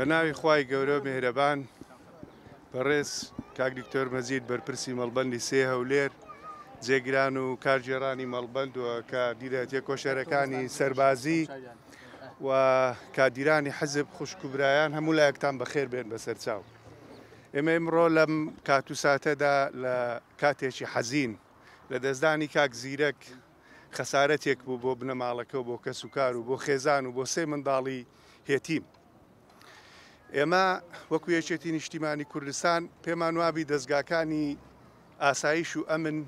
بە ناوی خی گەورە مهرەبان بەڕێز کاکدیکتۆر مەزید بەرپرسی مەڵبندی سێ هەولێر جێگران و کارگێرانی مەڵبند وە کە دیرەتە کۆشەرەکانی سەربازی و کادیرانی حەزب خوشک و برایان هەموو لایەکتان بەخێر بێن بەسەر چاو. ئێمە ئمڕۆ لەم کاتوساتەدا لە کاتێکی حەزین لە دەستدانی کاک زیرەک خەسارەتێک بوو بۆ بنەماڵەکە و بۆ کەسوکار و بۆ خێزان و بۆ سێ منداڵی هێتیم. ئێمە وەکو یەکێتی نیشتیمانی کوردستان پێمان وابی دەستگاکانی ئاسایش و ئەمن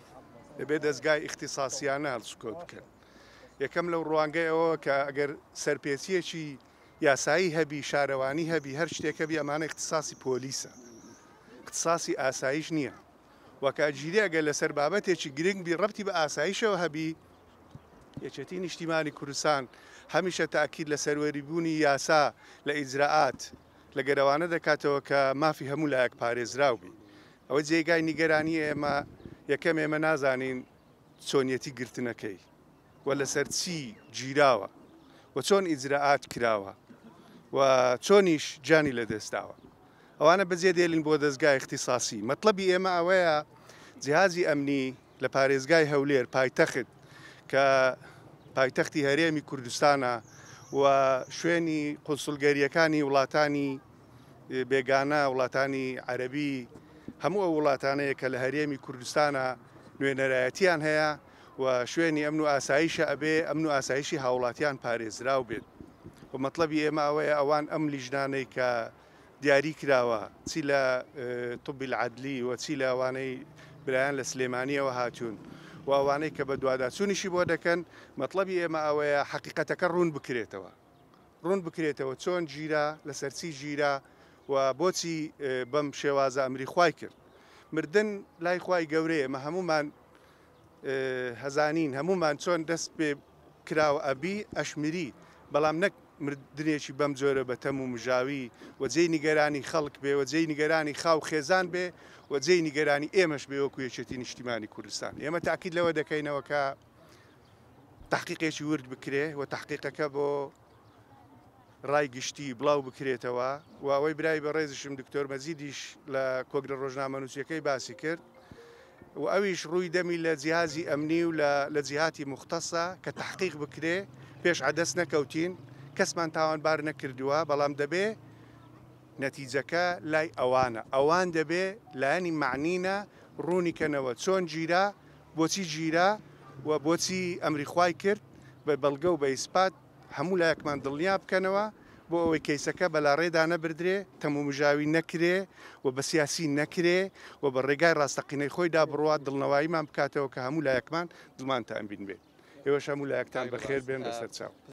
لەبێ دەستگای اختیساسیانە هەڵسکۆ بکەن. یەکەم لەو ڕوانگەیەوە کە ئەگەر سەرپێچیەکی یاسایی هەبی شارەوانی هەبی هەر شتێکە بی ئەمانە اقتصاسی پۆلیسە. اقتصاسی ئاسایش نییە. وەکجیری ئەگەر لەسەر بابەتێکی گرنگبی ڕەتی بە ئاسایشەوە هەبی یەچەتی نیشتیمانی کوردستان هەمیشە تاکید لە سەروەریبوونی یاسا لە ئیزراعات لە گەرەوانە دەکاتەوە کە مافی هەموو لایەک پارێزراوبی ئەوە جێگای نیگەرانی ئێمە یەکەم ئێمە نازانین چۆنیەتی گرتنەکەی و لەسەر چی گیراوە و چۆن ئیجرراعات کراوە و چۆنیش جانی لە دەستاوە ئەوانە بەجێ دێلین بۆ دەستگای اختصاسی مطلبی ئێمە ئەوەیە جیهازی ئەمنی لە پارێزگای هەولێر پایتەخت کە پایتەختی هەرێمی کوردستانە و شوێنی قوسلگەریەکانی وڵاتانی بێگانە وڵاتانی عەربی هەموو ئەو وڵاتانەیە کە لە هەرێمی کوردستانە نوێنەرایەتیان هەیە و شوێنی ئەمن و ئاساییشە ئەبێ ئەمن و ئاسایشی هاوڵاتیان پارێزراو بێت و مطلبی ئێمە ئەوەیە ئەوان ئەم لیژنانەی کە دیاری کراوە چی لە توبی العدلی و چی لە ئەوانەی برایان لە سلێمانیەوە هاتوون و ئەوانەی کە بە دوواداچونیشی بۆ دەکەن مطلبی ئێمە ئەوەیە حقیقەتەکە ڕوون بکرێتەوە ڕوون بکرێتەوە چۆن گیرا لەسەرچی گیرا و بۆچی بەم شێوازە ئەمری خوای کرد مردن لای خوای گەورەیە مە هەمومان هەزانین هەمومان چۆن دەست پێ کراوە ئەبی ئەشمیری بەڵام نەک مردنێکی بەم جۆرە بە تەم و مژاوی و جێی نیگەرانی خەڵک بێ و جێی نیگەرانی خاو خێزان بە بێ و جێی نیگەرانی ئێمەش بێوەکو یەچێتی نیشتیمانی کوردستان ئێمە تاکیید لەوە دەکەینەوە کە تحقیقێکی ورد بکرێ و تحقیقەکە بۆ ڕایگشتی بڵاو بکرێتەوە واوەی برای بە ڕێزشم دکتۆر مەزیدیش لە کۆگرە ڕۆژنامە نووسەکەی باسی کرد و ئەویش ڕووی دەمی لە جیهازی ئەمنی و لە جیهاتی مختەسە کە تحقیق بکرێ پێش عدەست نەکەوتین کەسمان تاوانبار نەکردووە بەڵام دەبێ نەتیجەکە لای ئەوانە ئەوان دەبێ لایەنی معنینە ڕوونیکەنەوە چۆن گیرا بۆچی گیرا و بۆچی ئەمریخوای کرد بە بەڵگە و بە ئیسپات هەموو لایەکمان دڵنیا بکەنەوە بۆ ئەوەی کەیسەکە بەلاڕێدا نەبدرێ تەمومژاوی نەکرێ و بە سیاسی نەکرێ و بە ڕێگای ڕاستەقینەی خۆیدا بڕوا دڵنەوەیمان بکاتەوە کە هەموو لایەکمان دڵمان تا ئەمبین بێت. ئێوە هەموو لایەکتان بەخێر بێن بەسەر چاو.